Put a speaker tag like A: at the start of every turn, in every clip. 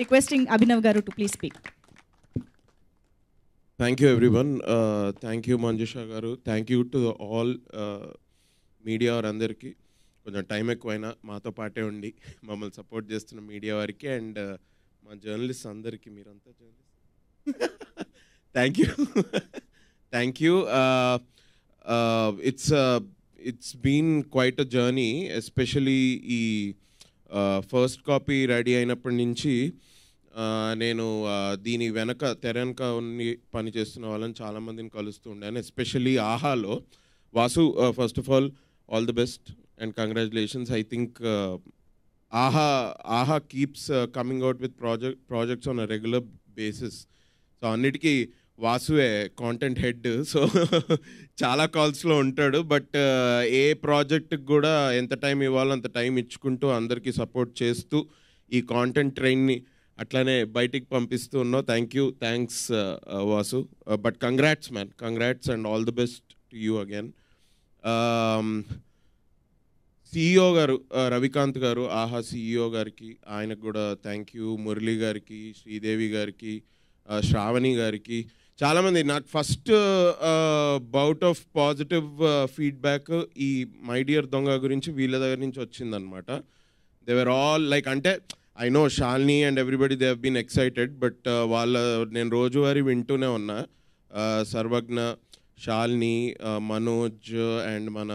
A: Requesting Abhinav garu to please speak
B: thank you everyone thank you Manjusha garu thank you to all media అందరికీ కొంచెం time ఎక్కువైనా మాతో పాటే ఉండి మమ్మల్ని సపోర్ట్ చేస్తున్న మీడియా వారికి అండ్ uh, మా జర్నలిస్ట్ అందరికీ మీరంతా journalist thank you thank you it's it's been quite a journey especially ఈ ఫస్ట్ కాపీ రెడీ అయినప్పటి నుంచి నేను దీని వెనక తెర వెనక ఉన్ని పని చేస్తున్న వాళ్ళని చాలామందిని కలుస్తూ ఉండాను ఎస్పెషల్లీ ఆహాలో Vasu first of all all the best and congratulations I think Aha Aha keeps coming out with project projects on a regular basis so అన్నిటికీ వాసువే కాంటెంట్ హెడ్ సో చాలా కాల్స్లో ఉంటాడు బట్ uh, ఏ ప్రాజెక్ట్కి కూడా ఎంత టైం ఇవ్వాలో అంత టైం ఇచ్చుకుంటూ అందరికీ సపోర్ట్ చేస్తూ ఈ కాంటెంట్ ట్రైన్ని అట్లానే బయటికి పంపిస్తూ ఉన్నావు thank you thanks Vasu but congrats man congrats and all the best to you again CEO garu uh, Ravikanth garu Aha CEO e గారికి ఆయనకు కూడా థ్యాంక్ యూ మురళి గారికి శ్రీదేవి గారికి uh, శ్రావణి గారికి చాలామంది నాకు first bout of positive feedback ఈ మై డియర్ దొంగ గురించి వీళ్ళ దగ్గర నుంచి వచ్చిందనమాట దేవర్ ఆల్ లైక్ అంటే I know Shalini and everybody they హీన్ ఎక్సైటెడ్ బట్ వాళ్ళ నేను రోజువారీ వింటూనే ఉన్నా సర్వజ్ఞ షాల్ని మనోజ్ అండ్ మన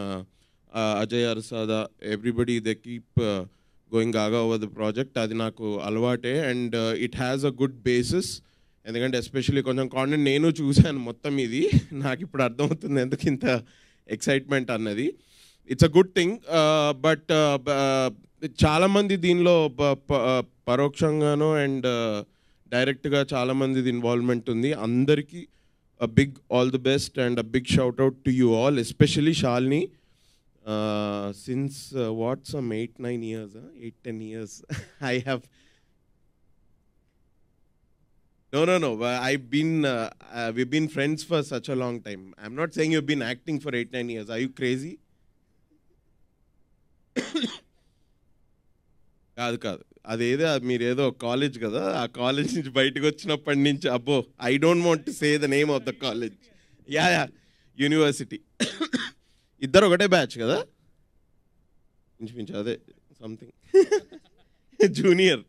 B: Ajay Arasada everybody they keep going gaga over the project అది నాకు అలవాటే and it has a good basis ఎందుకంటే ఎస్పెషల్లీ కొంచెం కాంటెంట్ నేను చూశాను మొత్తం ఇది నాకు ఇప్పుడు అర్థమవుతుంది ఎందుకు ఇంత ఎక్సైట్మెంట్ అన్నది it's a good thing but చాలామంది దీనిలో uh, పరోక్షంగానో అండ్ uh, డైరెక్ట్గా చాలామంది ఇన్వాల్వ్మెంట్ ఉంది అందరికీ a big all the best and a big shout out to you all especially Shalini since what's some eight nine years eight ten years I have no no no I been we been friends for such a long time I'm not saying you been acting for eight nine years I you crazy కాదు కాదు అదేదో మీరు ఏదో college కదా ఆ college నుంచి బయటకు వచ్చినప్పటి నుంచి అబ్బో I don't want to say the name of the college yeah yeah university ఇద్దరు ఒకటే బ్యాచ్ కదా ఇంచుమించు అదే సంథింగ్ జూనియర్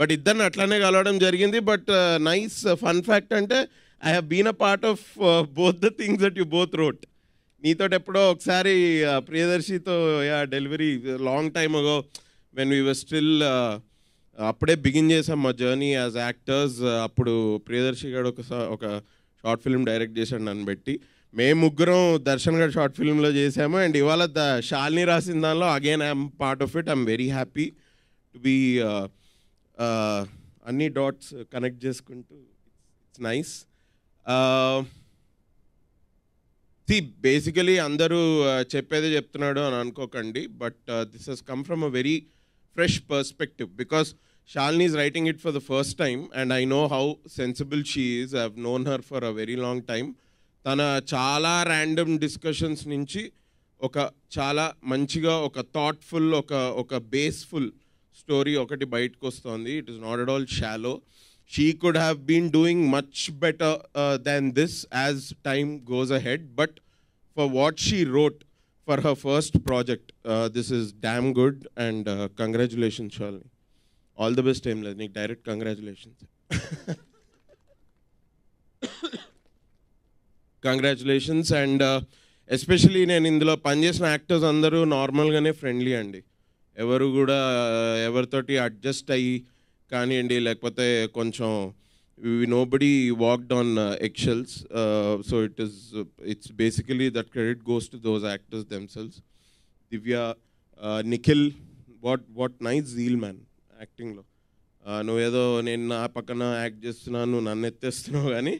B: బట్ ఇద్దరిని అట్లానే కలవడం జరిగింది బట్ నైస్ ఫన్ ఫ్యాక్ట్ అంటే I have been a part of both the things at you both wrote నీతో ఎప్పుడో ఒకసారి uh, ప్రియదర్శితో yeah delivery long time ago when we were still అప్పుడే బిగిన్ చేసాం మా జర్నీ యాజ్ యాక్టర్స్ అప్పుడు ప్రియదర్శి గారు ఒక ఒక షార్ట్ ఫిల్మ్ డైరెక్ట్ చేశాడు నన్ను పెట్టి మేము ముగ్గురం దర్శన్ గారు షార్ట్ ఫిల్మ్లో చేసాము అండ్ ఇవాళ ద షాల్ని రాసిన దానిలో again I'm part of it I'm very happy to be అన్ని డాట్స్ కనెక్ట్ చేసుకుంటూ ఇట్స్ నైస్ సి బేసికలీ అందరూ చెప్పేదే చెప్తున్నాడు అని అనుకోకండి but this he's come from a very fresh perspective because Shalini is writing it for the first time and I know how sensible she is I known her for a very long time తన చాలా random discussions నుంచి ఒక చాలా మంచిగా ఒక thoughtful ఒక ఒక బేస్ఫుల్ story ఒకటి బయటకు వస్తుంది it is not at all shallow she could have been doing much better than this as time goes ahead but for what she wrote for her first project this is damn good and congratulations Shalini all the best ఏం లేదు నీకు direct congratulations congratulations and especially నేను ఇందులో పనిచేసిన actors అందరూ నార్మల్గానే friendly అండి ఎవరు కూడా ఎవరితోటి అడ్జస్ట్ అయ్యి కానివ్వండి లేకపోతే కొంచెం nobody walked on eggshells so it is it's basically that credit goes to those actors themselves Divya Nikhil what what nice zeal man యాక్టింగ్లో నువ్వేదో నేను నా పక్కన యాక్ట్ చేస్తున్నాను నన్ను ఎత్తేస్తున్నావు కానీ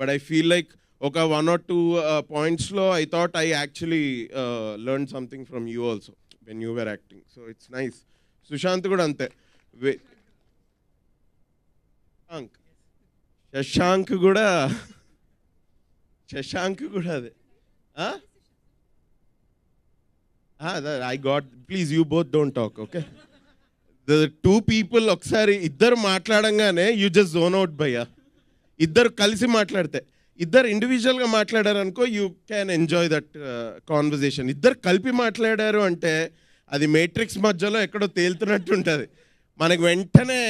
B: బట్ ఐ ఫీల్ లైక్ ఒక వన్ ఆర్ టూ పాయింట్స్లో I thought I actually learn something from you also when you were acting so it's nice Sushant కూడా అంతే శశాంక్ శశాంక్ కూడా శశాంక్ కూడా అదే I got please you both don't talk okay the two people ఒకసారి ఇద్దరు మాట్లాడంగానే యూ జస్ట్ జోన్ అవుట్ భయ్యా ఇద్దరు కలిసి మాట్లాడితే ఇద్దరు ఇండివిజువల్గా మాట్లాడారు అనుకో you can enjoy that conversation ఇద్దరు కలిపి మాట్లాడారు అంటే అది మేట్రిక్స్ మధ్యలో ఎక్కడో తేలుతున్నట్టు ఉంటుంది మనకు వెంటనే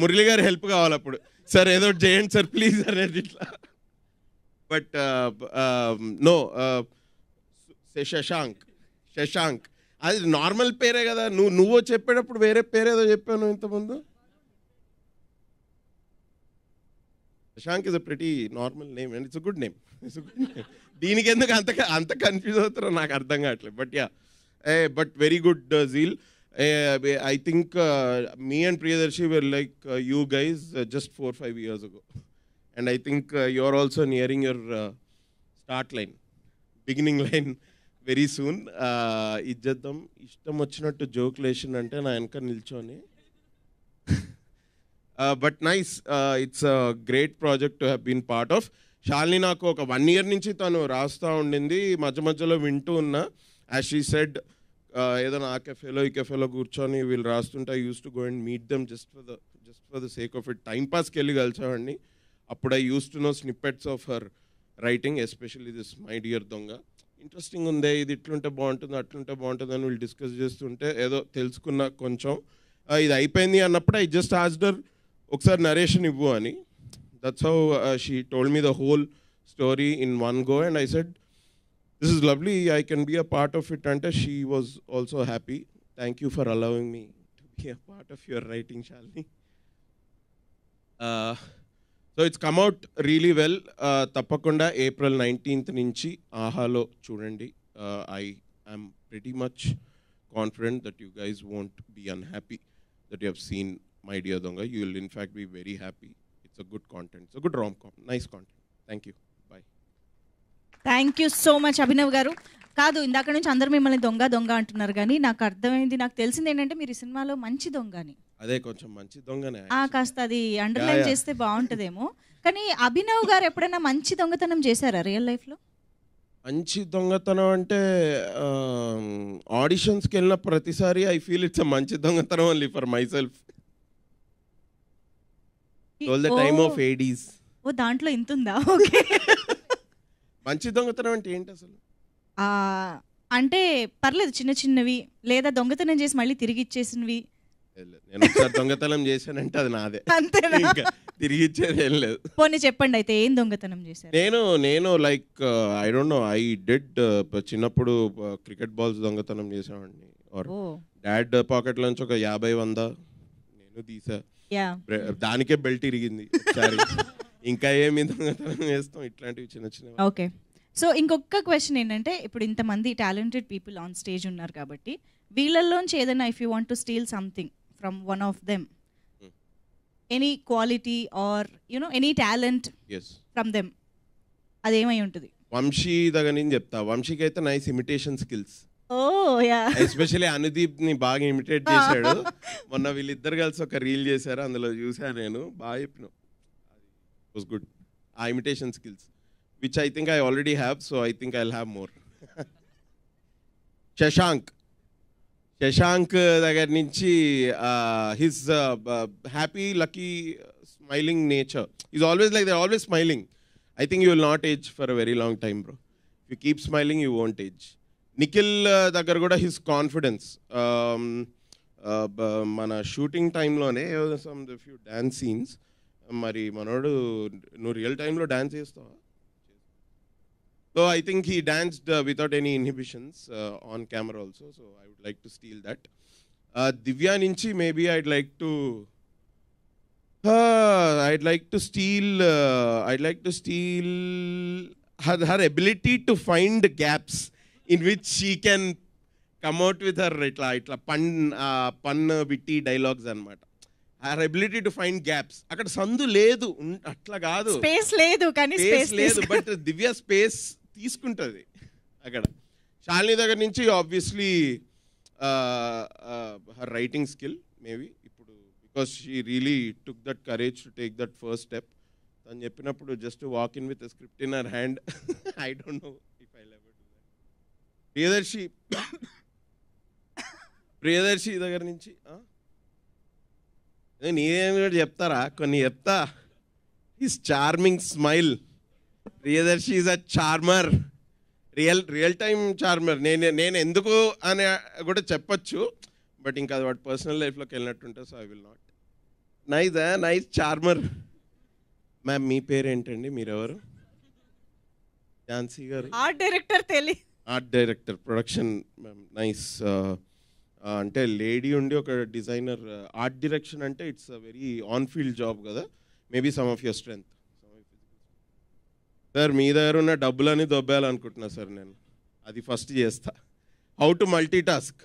B: మురళి గారి హెల్ప్ కావాలి అప్పుడు సార్ ఏదో చేయండి సార్ ప్లీజ్ అనేది ఇట్లా but no uh, um, uh, Shashank Shashank అది నార్మల్ పేరే కదా నువ్వు నువ్వు చెప్పేటప్పుడు వేరే పేరేదో చెప్పాను ఇంతకుముందు Shashank is a pretty normal name and it's good name it's good name దీనికి ఎందుకు అంత అంత కన్ఫ్యూజ్ అవుతారో నాకు అర్థం కావట్లేదు but yeah a but very good zeal I think me and Priyadarshi were like you guys just four five years ago and I think you are also nearing your start line beginning line very soon ఇజ్జద్దాం ఇష్టం వచ్చినట్టు జోక్లేషన్ అంటే నా వెనక నిల్చొని but nice it's great project to have been part of Shalini నాకు ఒక వన్ ఇయర్ నుంచి తను రాస్తూ ఉండింది మధ్య మధ్యలో వింటూ ఉన్నా యాజ్ షీ సెడ్ ఏదైనా నా కెఫేలో ఈ కెఫేలో కూర్చొని వీళ్ళు రాస్తుంటే used to go and meet them just for the just for the sake of it టైంపాస్కి వెళ్ళి కలిసేవాడిని అప్పుడు I used to know snippets of her writing especially this my dear Donga interesting ఉందే ఇది ఇట్లుంటే బాగుంటుంది అట్లుంటే బాగుంటుంది అని వీళ్ళు డిస్కస్ చేస్తుంటే ఏదో తెలుసుకున్న కొంచెం uh, ఇది అయిపోయింది అన్నప్పుడు ఐ జస్ట్ ఆస్డర్ ఒకసారి నరేషన్ ఇవ్వు అని that's how she told me the whole story in one go and I said this is lovely I can be a part of it అంటే she was also happy thank you for allowing me to be a part of your writing Shalini so it's come out really well తప్పకుండా April nineteenth నుంచి ఆహాలో చూడండి I I'm pretty much confident that you guys won't be unhappy that you హీన్ my dear Donga you will in fact be very happy it's a good content it's good rom com nice content thank you boy
A: thank you so much Abhinav garu కాదు ఇందాక నుంచి అందరు మిమ్మల్ని దొంగ దొంగ అంటున్నారు కానీ నాకు అర్థమైంది నాకు తెలిసింది ఏంటంటే మీరు ఈ సినిమాలో మంచి దొంగ అని
B: అదే కొంచెం మంచి దొంగనే
A: కాస్త అది అండర్లైన్ చేస్తే బాగుంటుందేమో కానీ అభినవ్ గారు ఎప్పుడైనా మంచి దొంగతనం చేశారా రియల్ లైఫ్లో
B: మంచి దొంగతనం అంటే ఆడిషన్స్కి వెళ్ళిన ప్రతిసారి ఐ ఫీల్ ఇట్స్ మంచి దొంగతనం only for myself
A: till the time of ADs ఓ దాంట్లో ఇంత ఉందా ఓకే
B: మంచి దొంగతనం అంటే ఏంటి అసలు
A: అంటే పర్లేదు చిన్న చిన్నవి లేదా దొంగతనం చేసి మళ్ళీ తిరిగి ఇచ్చేసినవి
B: దొంగతనం చేశానంటే అది నాదే అంతే తిరిగి ఇచ్చేది ఏం లేదు
A: పోనీ చెప్పండి అయితే ఏం దొంగతనం చేశారు
B: నేను నేను like I don't know I did చిన్నప్పుడు క్రికెట్ uh, బాల్స్ దొంగతనం చేసామండి డాడ్ పాకెట్ లోంచి ఒక యాభై వంద నేను తీసా దానికే బెల్ట్ ఇరిగింది ఇంకా ఏమి వేస్తాం ఇట్లాంటివి చిన్న చిన్న ఓకే
A: సో ఇంకొక క్వశ్చన్ ఏంటంటే ఇప్పుడు ఇంతమంది టాలెంటెడ్ పీపుల్ ఆన్ స్టేజ్ ఉన్నారు కాబట్టి వీళ్ళల్లోంచి ఏదైనా if you want to steal something from one of them any quality or you know any talent from them అదేమై ఉంటుంది
B: వంశీ దగ్గర నేను చెప్తా వంశీకి అయితే nice imitation skills especially Anudeep ని బాగా ఇమిటేట్ ah. చేశాడు మొన్న వీళ్ళిద్దరు కలిసి ఒక రీల్ చేశారు అందులో చూసా నేను బాగా good ah imitation skills which I think I already have so I think I have more Shashank Shashank దగ్గర నుంచి his happy lucky smiling nature is always like there always smiling I think you will not age for a very long time bro you keep smiling you won't age Nikhil దగ్గర కూడా his confidence మన shooting టైంలోనే some few dance scenes మరి మనోడు నువ్వు real టైంలో dance చేస్తావా so I think he danced without any inhibitions on camera also so I would like to steal that Divya నుంచి maybe I'd like to I'd like to steal I'd like to steal her her ability to find gaps in which she can come up with her ఇట్లా ఇట్లా pun pun బిట్టి dialogues అనమాట or ability to find gaps అక్కడ సందు లేదు అట్లా కాదు space లేదు కానీ స్పేస్ లేదు బట్ దివ్య స్పేస్ తీసుకుంటుంది అక్కడ షాలిని దగ్గర నుంచి obviously her writing skill maybe ఇప్పుడు because she really took that courage to take that first step తను చెప్పినప్పుడు just walk in with script in her hand I don't know Priyadarshi Priyadarshi దగ్గర నుంచి నీదేమి కూడా చెప్తారా కొన్ని చెప్తా is charming smile Priyadarshi is a charmer real real time charmer నేను నేను ఎందుకు అని కూడా చెప్పచ్చు బట్ ఇంకా అది పర్సనల్ లైఫ్లోకి వెళ్ళినట్టుంటే so I will not nice nice charmer ma'am మీ పేరేంటండి మీరెవరు ఝాన్సీ గారు ఆర్ట్
A: డైరెక్టర్ తెలియదు
B: ఆర్ట్ డైరెక్టర్ ప్రొడక్షన్ నైస్ అంటే లేడీ ఉండి ఒక డిజైనర్ ఆర్ట్ uh, డైరెక్షన్ అంటే it's a very on field job కదా maybe some of your strength sir మీ దగ్గర ఉన్న డబ్బులని దొబ్బేయాలనుకుంటున్నా సార్ నేను అది ఫస్ట్ చేస్తా how to multi task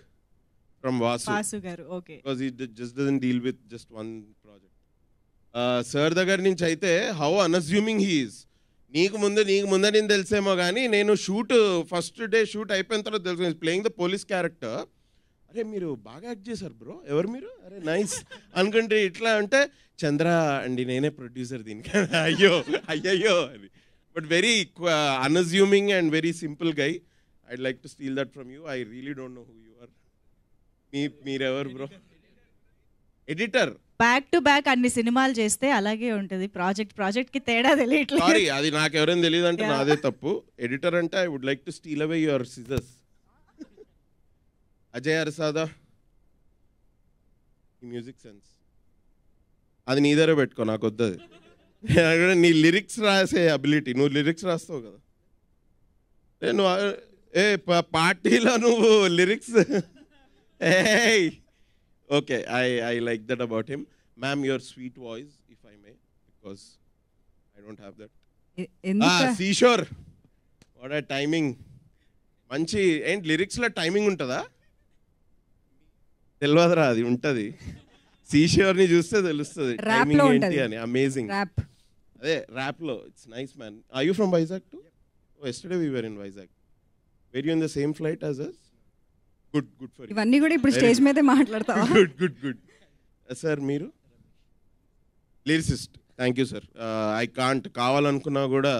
B: from Vasu garu okay just dozen deal with just one project sir దగ్గర నుంచి అయితే హౌ అన్అస్యూమింగ్ హీ ఈస్ నీకు ముందు నీకు ముందని నేను తెలిసేమో కానీ నేను షూట్ ఫస్ట్ డే షూట్ అయిపోయిన తర్వాత తెలుసు ప్లేయింగ్ ద పోలీస్ క్యారెక్టర్ అరే మీరు బాగా యాక్ట్ చేశారు బ్రో ఎవరు మీరు అరే నైస్ అనుకుంటే ఇట్లా అంటే చంద్ర అండి నేనే ప్రొడ్యూసర్ దీనికి అయ్యో అయ్యయ్యో అది but very unassuming and very simple guy I like to steal that from you I really don't know who you are మీ మీరెవరు bro editor
A: back to back అన్ని సినిమాలు చేస్తే అలాగే ఉంటుంది ప్రాజెక్ట్ ప్రాజెక్ట్ కి తేడా తెలియట్లేదు
B: అది నాకు ఎవరైనా తెలియదు అంటే నాదే తప్పు ఎడిటర్ అంటే I would like to steal away your scissors Ajay Arasada music sense అది నీ దగ్గర పెట్టుకో నాకు వద్దది నీ లిరిక్స్ రాసే అబిలిటీ నువ్వు లిరిక్స్ రాస్తావు కదా నువ్వు ఏ పార్టీలో నువ్వు లిరిక్స్ ఏ okay I I like that about him ma'am your sweet voice if I may because I don't have
A: that seashore
B: what are timing మంచి ఏంటి లిరిక్స్లో టైమింగ్ ఉంటుందా తెలియదురా అది ఉంటుంది సీషోర్ని చూస్తే తెలుస్తుంది టైమింగ్ ఏంటి అని అమేజింగ్ అదే ర్యాప్లో it's nice man I you from Vizag to yesterday we were in Vizag were you in the same flight as us good good for ఇవన్నీ కూడా ఇప్పుడు స్టేజ్ మీదే మాట్లాడతావా గుడ్ గుడ్ గుడ్ సార్ మీరు lyricist thank you sir I can't కావాలనుకున్నా కూడా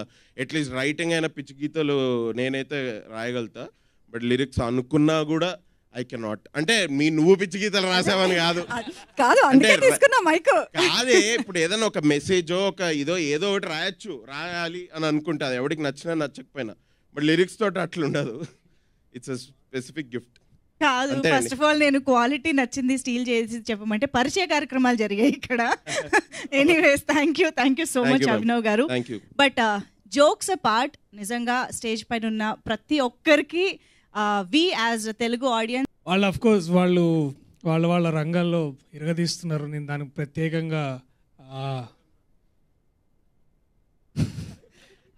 B: at least writing అయిన పిచ్చి గీతలు నేనైతే రాయగలుగుతా బట్ లిరిక్స్ అనుకున్నా కూడా ఐ కెనాట్ అంటే మీ నువ్వు పిచ్చి గీతలు రాసావని కాదు కాదు అంటే కాదే ఇప్పుడు ఏదైనా ఒక మెసేజో ఒక ఇదో ఏదో ఒకటి రాయొచ్చు రాయాలి అని అనుకుంటా ఎవడికి నచ్చినా నచ్చకపోయినా బట్ లిరిక్స్ తోటి అట్లుండదు ఇట్స్ అ స్పెసిఫిక్ గిఫ్ట్
A: కాదు ఫస్ట్ ఆఫ్ ఆల్ నేను క్వాలిటీ నచ్చింది స్టీల్ చేసి చెప్పమంటే పరిచయ కార్యక్రమాలు జరిగాయి ఇక్కడ anyways thank you thank you so much Abhinav garu but jokes part నిజంగా స్టేజ్ పైన ఉన్న ప్రతి ఒక్కరికి వి యాజ్ తెలుగు ఆడియన్స్
C: వాళ్ళు అఫ్ కోర్స్ వాళ్ళు వాళ్ళ వాళ్ళ రంగాల్లో ఇరగదీస్తున్నారు నేను దానికి ప్రత్యేకంగా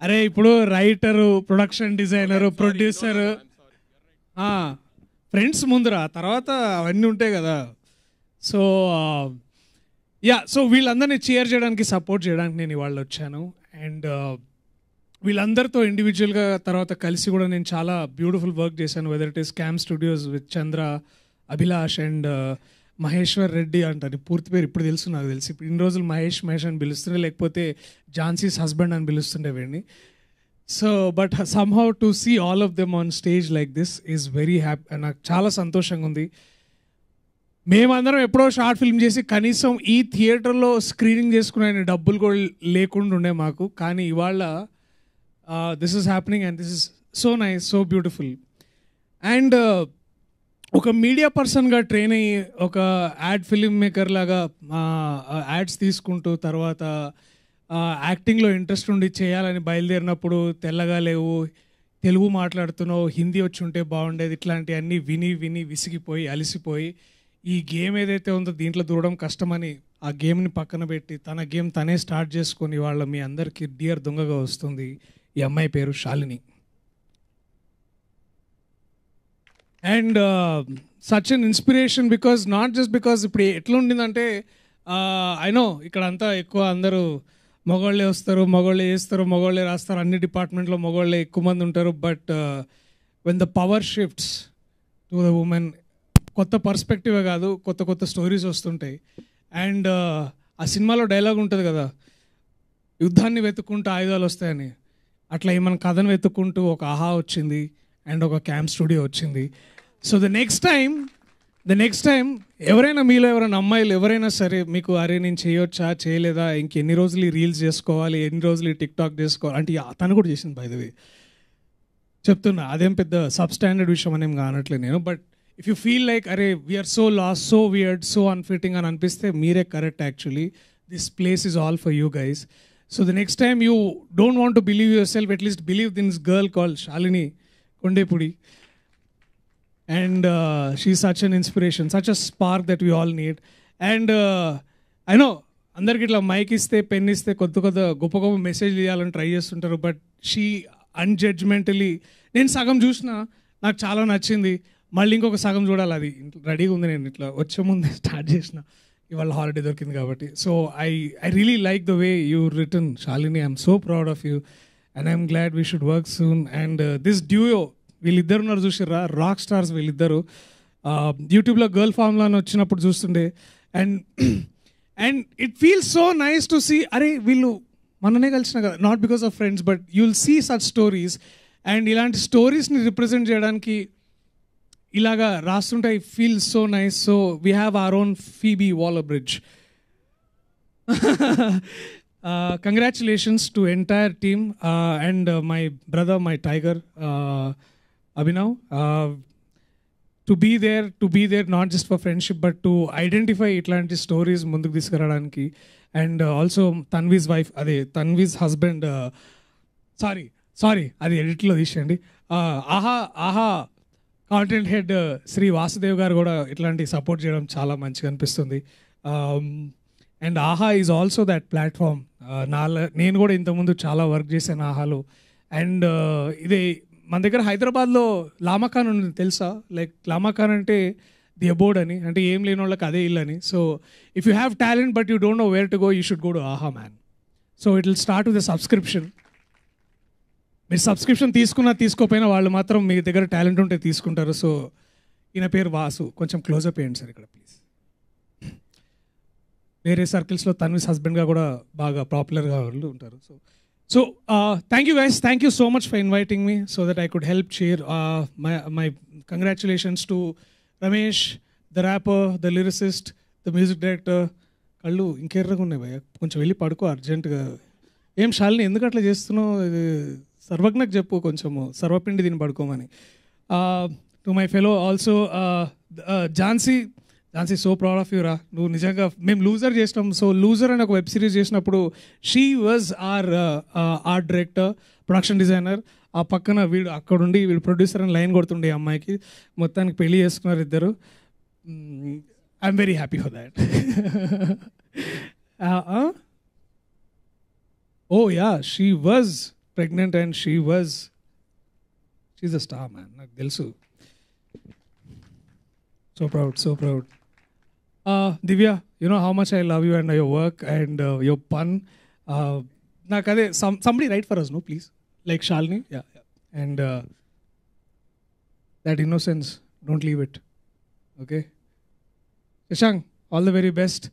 C: అరే ఇప్పుడు writer production designer producer friends ముందర తర్వాత అవన్నీ ఉంటాయి కదా సో యా సో వీళ్ళందరినీ చేర్ చేయడానికి సపోర్ట్ చేయడానికి నేను ఇవాళ వచ్చాను అండ్ వీళ్ళందరితో ఇండివిజువల్గా తర్వాత కలిసి కూడా నేను చాలా బ్యూటిఫుల్ వర్క్ చేశాను whether it is cam studios with Chandra Abhilash and Maheshwar Reddy అంటారు పూర్తి పేరు ఇప్పుడు తెలుసు నాకు తెలిసి ఇప్పుడు ఇన్ని రోజులు మహేష్ మహేష్ అని పిలుస్తుండే లేకపోతే ఝాన్సీస్ హస్బెండ్ అని పిలుస్తుండే వీడిని so but somehow to see all of them on stage like this is very happy నాకు చాలా సంతోషంగా ఉంది మేమందరం ఎప్పుడో షార్ట్ ఫిల్మ్ చేసి కనీసం ఈ థియేటర్లో స్క్రీనింగ్ చేసుకునే డబ్బులు కూడా లేకుండా ఉండే మాకు కానీ ఇవాళ this is happening and this is so nice so beautiful and ఒక మీడియా పర్సన్గా ట్రైన్ అయ్యి ఒక యాడ్ ఫిలిం మేకర్ లాగా యాడ్స్ తీసుకుంటూ తర్వాత యాక్టింగ్లో ఇంట్రెస్ట్ ఉండి చేయాలని బయలుదేరినప్పుడు తెల్లగా లేవు తెలుగు మాట్లాడుతున్నావు హిందీ వచ్చి ఉంటే బాగుండేది ఇట్లాంటివన్నీ విని విని విసిగిపోయి అలసిపోయి ఈ గేమ్ ఏదైతే ఉందో దీంట్లో దూరడం కష్టమని ఆ గేమ్ని పక్కన పెట్టి తన గేమ్ తనే స్టార్ట్ చేసుకొని వాళ్ళ మీ అందరికీ డియర్ దొంగగా వస్తుంది ఈ అమ్మాయి పేరు Shalini and such an inspiration because not just because ఇప్పుడు ఎట్లుండిందంటే ఐనో uh, ఐ నో ఇక్కడ అంతా ఎక్కువ అందరూ మగవాళ్ళే వస్తారు మగవాళ్ళే చేస్తారు మగవాళ్ళే రాస్తారు అన్ని డిపార్ట్మెంట్లో మగవాళ్ళే ఎక్కువ మంది ఉంటారు but when the power shifts to the women కొత్త పర్స్పెక్టివే కాదు కొత్త కొత్త స్టోరీస్ వస్తుంటాయి అండ్ uh, ఆ సినిమాలో డైలాగ్ ఉంటుంది కదా యుద్ధాన్ని వెతుక్కుంటూ ఆయుధాలు వస్తాయని అట్లా ఏమైనా కథను వెతుక్కుంటూ ఒక ఆహా వచ్చింది అండ్ ఒక క్యాంప్ స్టూడియో వచ్చింది so the next time the next time ఎవరైనా మీలో ఎవరైనా అమ్మాయిలు ఎవరైనా సరే మీకు అరే నేను చేయొచ్చా చేయలేదా ఇంకెన్ని రోజులు రీల్స్ చేసుకోవాలి ఎన్ని రోజులు టిక్ టాక్ చేసుకోవాలి అంటే తను కూడా చేసింది బయదవి చెప్తున్నా అదేం పెద్ద సబ్ స్టాండర్డ్ విషయం అనేం కానట్లేదు నేను but if you feel like అరే we are so lost so weird so unfitting అని అనిపిస్తే మీరే correct actually this place is all for you guys so the next time you don't want to believe yourself at least believe this girl call Shalini Kondepudi and she such an inspiration such a spark that we all need and I know అందరికి ఇట్లా mic ఇస్తే pen ఇస్తే కొత్త కొత్త గొప్ప గొప్ప message ఇవ్వాలని try చేస్తుంటారు బట్ షీ అన్జడ్జ్మెంటలీ నేను సగం చూసిన నాకు చాలా నచ్చింది మళ్ళీ ఇంకొక సగం చూడాలి అది రెడీగా ఉంది నేను ఇట్లా వచ్చే ముందే స్టార్ట్ చేసిన ఇవాళ హాలిడే దొరికింది కాబట్టి so I I really like the way you return Shalini I'm so proud of you and I'm glad we should work soon and this duo వీళ్ళిద్దరు ఉన్నారు చూసిర్రా రాక్ స్టార్స్ వీళ్ళిద్దరు యూట్యూబ్లో గర్ల్ ఫామ్లో అని వచ్చినప్పుడు చూస్తుండే and and it feels so nice to see అరే వీళ్ళు మననే కలిసిన కదా not because of friends but you'll see such stories and ఇలాంటి స్టోరీస్ని రిప్రజెంట్ చేయడానికి ఇలాగా రాస్తుంటే I feel so nice so we have our own Phoebe Waller Bridge congratulations to entire team and my brother my tiger Abhinav to be there to be there not just for friendship but to identify ఇట్లాంటి stories ముందుకు తీసుకురావడానికి and also తన్వీజ్ wife అదే తన్వీజ్ husband sorry sorry అది ఎడిట్లో తీసేయండి Aha Aha content head uh, Shri Vasudev గారు కూడా ఇట్లాంటి support చేయడం చాలా మంచిగా అనిపిస్తుంది and um, Aha is also that platform నా నేను కూడా ఇంతకుముందు చాలా వర్క్ చేశాను ఆహాలో అండ్ uh, ఇదే మన దగ్గర హైదరాబాద్లో లామాఖాన్ ఉంది తెలుసా లైక్ లామాఖాన్ అంటే ది అబోర్డ్ అని అంటే ఏం లేని వాళ్ళకి అదే ఇల్లు అని so if you have talent but you don't know where to go you should go to Aha man so it will start with subscription మీరు సబ్స్క్రిప్షన్ తీసుకున్నా తీసుకోపోయినా వాళ్ళు మాత్రం మీ దగ్గర టాలెంట్ ఉంటే తీసుకుంటారు సో ఈయన పేరు వాసు కొంచెం క్లోజప్ వేయండి సార్ ఇక్కడ ప్లీజ్ వేరే సర్కిల్స్లో తన్విస్ హస్బెండ్గా కూడా బాగా పాపులర్గా వాళ్ళు ఉంటారు so So uh, thank you guys. Thank you so much for inviting me so that I could help cheer. Uh, my, my congratulations to Ramesh, the rapper, the lyricist, the music director. కళ్ళు ఇంకెర్రగా ఉన్నాయి భయ కొంచెం వెళ్ళి పడుకో అర్జెంటుగా ఏం షాలిని ఎందుకు అట్లా చేస్తున్నావు ఇది సర్వజ్ఞకు చెప్పు కొంచెము సర్వపిండి దీన్ని పడుకోమని to my fellow also Jhansi Jhansi so proud of యూరా నువ్వు నిజంగా మేము లూజర్ చేసినాం సో లూజర్ అని ఒక వెబ్ సిరీస్ చేసినప్పుడు she was our art director production designer ఆ పక్కన వీడు అక్కడుండి వీడు ప్రొడ్యూసర్ అని లైన్ కొడుతుండే అమ్మాయికి మొత్తానికి పెళ్లి చేసుకున్నారు ఇద్దరు I'm very happy for that oh yeah she was pregnant and she was she's a star man నాకు తెలుసు so proud so proud Divya you know how much I love you and your work and your fun నాకు అదే somebody right for us no please like Shalini and that innocence don't leave it okay Shashank all the very best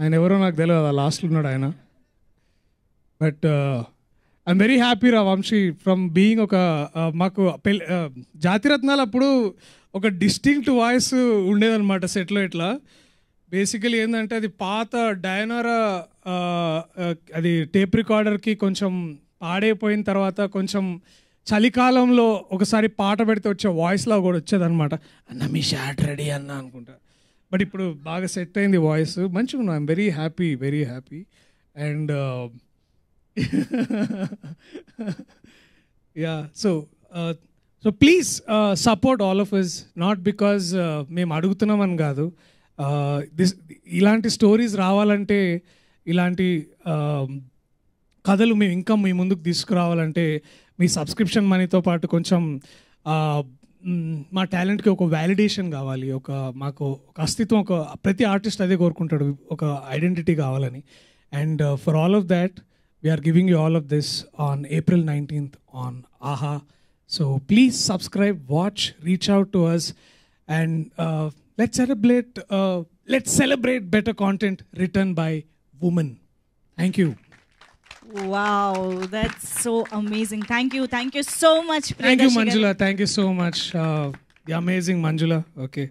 C: ఆయన ఎవరో నాకు తెలియదు లాస్ట్లో ఉన్నాడు ఆయన but I'm very happy రా వంశీ ఫ్రమ్ బీయింగ్ ఒక uh, మాకు పెళ్ళి uh, జాతిరత్నాలు అప్పుడు ఒక డిస్టింక్ట్ వాయిస్ ఉండేదన్నమాట సెట్లో ఇట్లా బేసికలీ ఏంటంటే అది పాత డయనోరా అది టేప్ రికార్డర్కి కొంచెం పాడైపోయిన తర్వాత కొంచెం చలికాలంలో ఒకసారి పాట పెడితే వచ్చే వాయిస్లో కూడా వచ్చేదన్నమాట అన్న మీ షాట్ రెడీ అన్న అనుకుంటా బట్ ఇప్పుడు బాగా సెట్ అయింది వాయిస్ మంచిగా ఉన్నాం very happy very happy and yeah so so please support all of us not because మేము అడుగుతున్నామని కాదు దిస్ uh, ఇలాంటి స్టోరీస్ రావాలంటే ఇలాంటి um, కథలు మేము ఇంకా మీ ముందుకు తీసుకురావాలంటే మీ సబ్స్క్రిప్షన్ మనీతో పాటు కొంచెం uh, మా టాలెంట్కి ఒక వ్యాలిడేషన్ కావాలి ఒక మాకు ఒక అస్తిత్వం ఒక ప్రతి ఆర్టిస్ట్ అదే కోరుకుంటాడు ఒక ఐడెంటిటీ కావాలని and for all of that we are giving you all of this on April nineteenth on Aha So please subscribe, watch, reach out to us, and uh, let's celebrate. Uh, let's celebrate better content written by women. Thank you.
A: Wow, that's so amazing. Thank you. Thank you so much. Thank you, Manjula.
C: Thank you so much. Uh, the amazing Manjula. Okay.